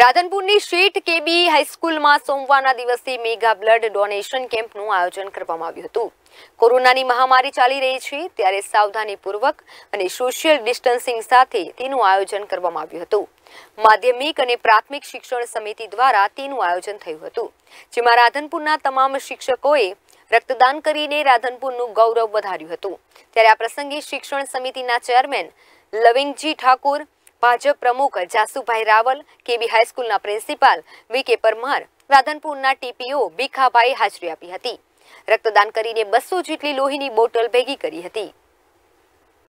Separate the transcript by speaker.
Speaker 1: રાધનપુરની શેટ કેબી હાઈસ્કૂલમાં સોમવારના દિવસે mega blood donation કેમ્પનું આયોજન કરવામાં આવ્યું હતું કોરોનાની મહામારી ચાલી રહી છે ત્યારે સાવધાનીપૂર્વક અને સોશિયલ ડિસ્ટન્સિંગ સાથે તેનું આયોજન કરવામાં આવ્યું હતું માધ્યમિક અને પ્રાથમિક શિક્ષણ સમિતિ દ્વારા તેનું આયોજન થયું હતું જેમાં રાધનપુરના તમામ શિક્ષકોએ રક્તદાન કરીને રાધનપુરનો ગૌરવ વધાર્યો હતો ત્યારે આ પ્રસંગે શિક્ષણ સમિતિના ચેરમેન લવિંગજી ઠાકોર ભાજપ પ્રમુખ જાસુભાઈ રાવલ કેબી હાઈસ્કૂલના પ્રિન્સિપાલ વીકે પરમાર રાધનપુરના ટીપીઓ ભીખાભાઈ હાજરી આપી હતી રક્તદાન કરીને બસો જેટલી લોહીની બોટલ ભેગી કરી હતી